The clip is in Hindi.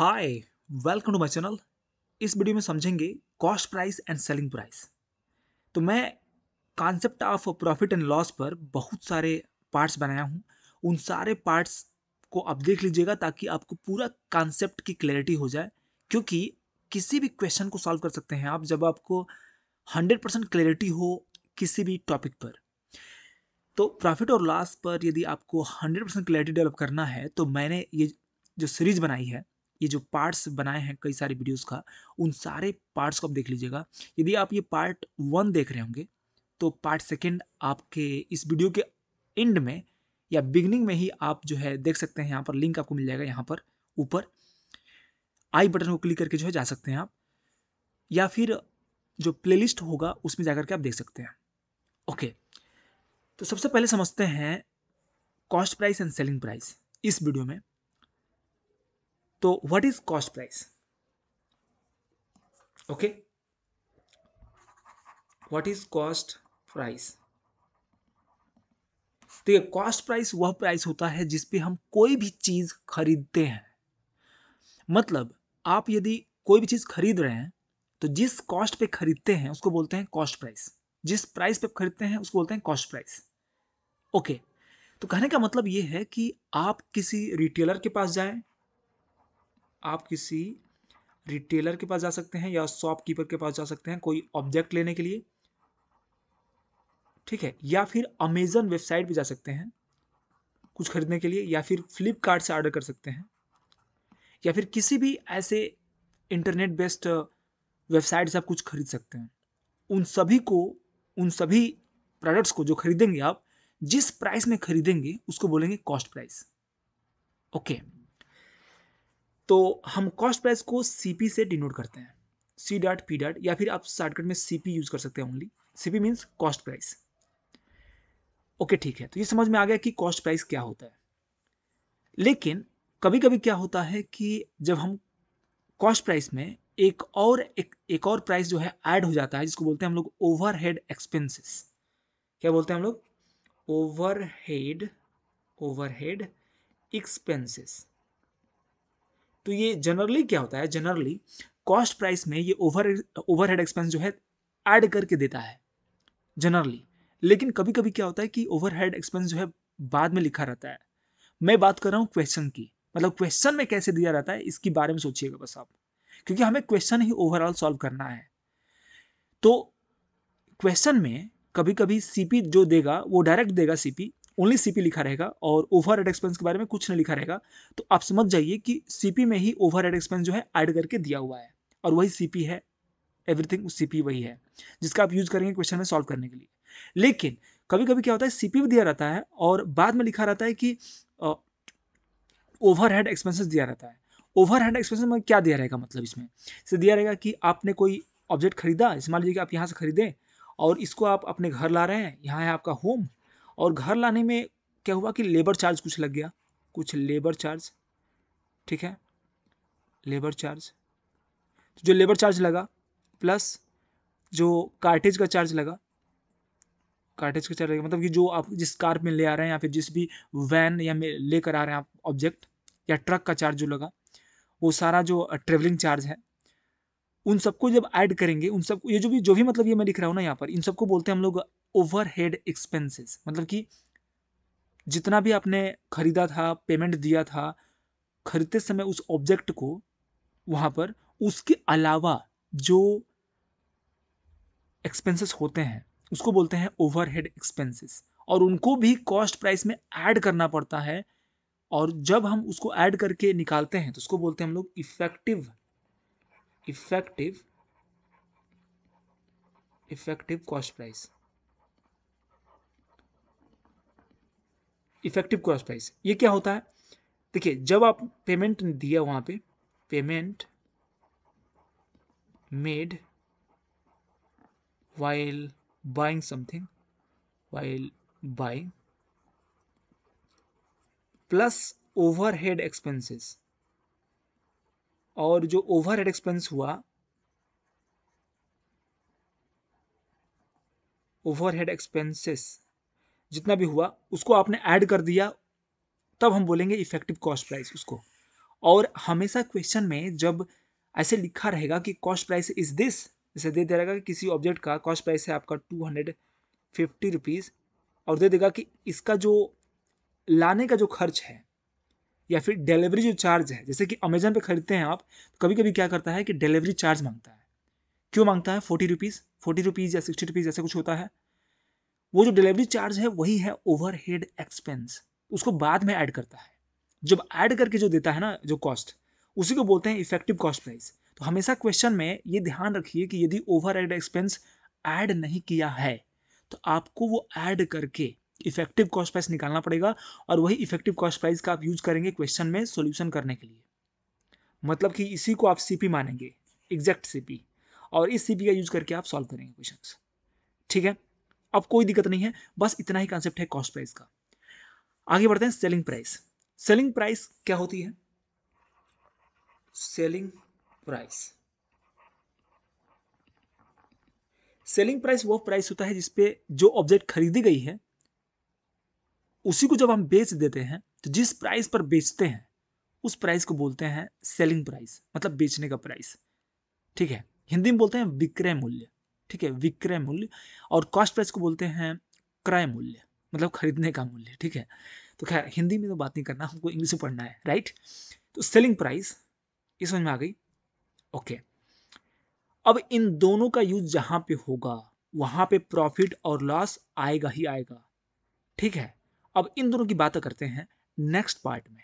hi welcome to my channel इस वीडियो में समझेंगे cost price and selling price तो मैं concept of profit and loss पर बहुत सारे पार्ट्स बनाया हूँ उन सारे पार्ट्स को आप देख लीजिएगा ताकि आपको पूरा कॉन्सेप्ट की क्लैरिटी हो जाए क्योंकि किसी भी क्वेश्चन को सॉल्व कर सकते हैं आप जब आपको हंड्रेड परसेंट क्लैरिटी हो किसी भी टॉपिक पर तो प्रॉफिट और लॉस पर यदि आपको हंड्रेड परसेंट क्लैरिटी डेवलप करना है तो मैंने ये जो सीरीज़ बनाई है ये जो पार्ट्स बनाए हैं कई सारे वीडियोस का उन सारे पार्ट्स को आप देख लीजिएगा यदि आप ये पार्ट वन देख रहे होंगे तो पार्ट सेकेंड आपके इस वीडियो के एंड में या बिगनिंग में ही आप जो है देख सकते हैं यहाँ पर लिंक आपको मिल जाएगा यहाँ पर ऊपर आई बटन को क्लिक करके जो है जा सकते हैं आप या फिर जो प्लेलिस्ट होगा उसमें जाकर के आप देख सकते हैं ओके तो सबसे पहले समझते हैं cost price and selling price इस वीडियो में तो what is cost price okay what is cost price तो ये कॉस्ट प्राइस वह प्राइस होता है जिसपे हम कोई भी चीज खरीदते हैं मतलब आप यदि कोई भी चीज खरीद रहे हैं तो जिस कॉस्ट पे खरीदते हैं उसको बोलते हैं कॉस्ट प्राइस जिस प्राइस पे खरीदते हैं उसको बोलते हैं कॉस्ट प्राइस ओके तो कहने का मतलब यह है कि आप किसी रिटेलर के पास जाएं आप किसी रिटेलर के पास जा सकते हैं या शॉपकीपर के पास जा सकते हैं कोई ऑब्जेक्ट लेने के लिए ठीक है या फिर अमेजन वेबसाइट पे जा सकते हैं कुछ खरीदने के लिए या फिर फ्लिपकार्ट से ऑर्डर कर सकते हैं या फिर किसी भी ऐसे इंटरनेट बेस्ड वेबसाइट से आप कुछ खरीद सकते हैं उन सभी को उन सभी प्रोडक्ट्स को जो खरीदेंगे आप जिस प्राइस में खरीदेंगे उसको बोलेंगे कॉस्ट प्राइस ओके तो हम कॉस्ट प्राइस को सी से डिनोट करते हैं सी डॉट पी डॉट या फिर आप शार्टकट में सी पी यूज़ कर सकते हैं only C P means cost price okay ठीक है तो ये समझ में आ गया कि कॉस्ट प्राइस क्या होता है लेकिन कभी कभी क्या होता है कि जब हम कॉस्ट प्राइस में एक और एक, एक और प्राइस जो है ऐड हो जाता है जिसको बोलते हैं हम लोग ओवरहेड एक्सपेंसेस क्या बोलते हैं हम लोग ओवरहेड ओवरहेड एक्सपेंसेस तो ये जनरली क्या होता है जनरली कॉस्ट प्राइस में ये ओवर ओवरहेड एक्सपेंस जो है ऐड करके देता है जनरली लेकिन कभी कभी क्या होता है कि ओवरहेड एक्सपेंस जो है बाद में लिखा रहता है मैं बात कर रहा हूँ क्वेश्चन की मतलब क्वेश्चन में कैसे दिया जाता है इसके बारे में सोचिएगा बस आप क्योंकि हमें क्वेश्चन ही ओवरऑल सॉल्व करना है तो क्वेश्चन में कभी कभी सीपी जो देगा वो डायरेक्ट देगा सीपी ओनली सीपी लिखा रहेगा और ओवर हेड एक्सपेंस के बारे में कुछ नहीं लिखा रहेगा तो आप समझ जाइए कि सीपी में ही ओवर हेड एक्सपेंस जो है ऐड करके दिया हुआ है और वही सीपी है एवरीथिंग सीपी वही है जिसका आप यूज करेंगे क्वेश्चन में सॉल्व करने के लिए लेकिन कभी कभी क्या होता है सीपी भी दिया रहता है और बाद में लिखा रहता है कि ओवर हेड एक्सपेंसिस दिया रहता है ओवर हेड एक्सपेंसिस में क्या दिया रहेगा मतलब इसमें इसे दिया रहेगा कि आपने कोई ऑब्जेक्ट खरीदा जैसे मान लीजिए कि आप यहाँ से खरीदें और इसको आप अपने घर ला रहे हैं यहाँ है आपका होम और घर लाने में क्या हुआ कि लेबर चार्ज कुछ लग गया कुछ लेबर चार्ज ठीक है लेबर चार्ज तो जो लेबर चार्ज लगा प्लस जो कार्टेज का चार्ज लगा कार्टेज का चार्ज लगा मतलब कि जो आप जिस कार में ले आ रहे हैं या फिर जिस भी वैन या में लेकर आ रहे हैं आप ऑब्जेक्ट या ट्रक का चार्ज जो लगा वो सारा जो ट्रेवलिंग चार्ज है उन सबको जब ऐड करेंगे उन सब ये जो भी जो भी मतलब ये मैं लिख रहा हूँ ना यहाँ पर इन सबको बोलते हैं हम लोग ओवर हेड एक्सपेंसेस मतलब कि जितना भी आपने खरीदा था पेमेंट दिया था खरीदते समय उस ऑब्जेक्ट को वहाँ पर उसके अलावा जो एक्सपेंसेस होते हैं उसको बोलते हैं ओवर हेड एक्सपेंसेस और उनको भी कॉस्ट प्राइस में ऐड करना पड़ता है और जब हम उसको ऐड करके निकालते हैं तो उसको बोलते हैं हम लोग effective effective effective cost price effective cost price ये क्या होता है देखिए जब आप पेमेंट दिया वहां पे payment made while buying something while buying plus overhead expenses और जो ओवर हेड एक्सपेंस हुआ ओवर हेड एक्सपेंसेस जितना भी हुआ उसको आपने ऐड कर दिया तब हम बोलेंगे इफेक्टिव कॉस्ट प्राइस उसको और हमेशा क्वेश्चन में जब ऐसे लिखा रहेगा कि कॉस्ट प्राइस इज दिस जैसे दे दे रहेगा कि किसी ऑब्जेक्ट का कॉस्ट प्राइस है आपका टू हंड्रेड फिफ्टी रुपीज़ और दे देगा कि इसका जो लाने का जो खर्च है या फिर डिलीवरी जो चार्ज है जैसे कि अमेजोन पे खरीदते हैं आप तो कभी कभी क्या करता है कि डिलीवरी चार्ज मांगता है क्यों मांगता है फोर्टी रुपीज़ फोर्टी रुपीज़ या सिक्सटी रुपीज़ ऐसा कुछ होता है वो जो डिलीवरी चार्ज है वही है ओवर हेड एक्सपेंस उसको बाद में ऐड करता है जब ऐड करके जो देता है ना जो कॉस्ट उसी को बोलते हैं इफेक्टिव कॉस्ट प्राइस तो हमेशा क्वेश्चन में ये ध्यान रखिए कि यदि ओवर एक्सपेंस ऐड नहीं किया है तो आपको वो ऐड करके इफेक्टिव कॉस्ट प्राइस निकालना पड़ेगा और वही इफेक्टिव कॉस्ट प्राइस का आप यूज करेंगे क्वेश्चन में सोल्यूशन करने के लिए मतलब कि इसी को आप सी मानेंगे एग्जैक्ट सी और इस सी का यूज करके आप सॉल्व करेंगे क्वेश्चन ठीक है अब कोई दिक्कत नहीं है बस इतना ही कॉन्सेप्ट है कॉस्ट प्राइस का आगे बढ़ते हैं सेलिंग प्राइस सेलिंग प्राइस क्या होती है सेलिंग प्राइस सेलिंग प्राइस वो प्राइस होता है जिसपे जो ऑब्जेक्ट खरीदी गई है उसी को जब हम बेच देते हैं तो जिस प्राइस पर बेचते हैं उस प्राइस को बोलते हैं सेलिंग प्राइस मतलब बेचने का प्राइस ठीक है हिंदी में बोलते हैं विक्रय मूल्य ठीक है विक्रय मूल्य और कॉस्ट प्राइस को बोलते हैं क्रय मूल्य मतलब खरीदने का मूल्य ठीक है तो खैर हिंदी में तो बात नहीं करना हमको इंग्लिश में पढ़ना है राइट तो सेलिंग प्राइस ये समझ में आ गई ओके अब इन दोनों का यूज जहां पे होगा वहां पे प्रॉफिट और लॉस आएगा ही आएगा ठीक है अब इन दोनों की बातें करते हैं नेक्स्ट पार्ट में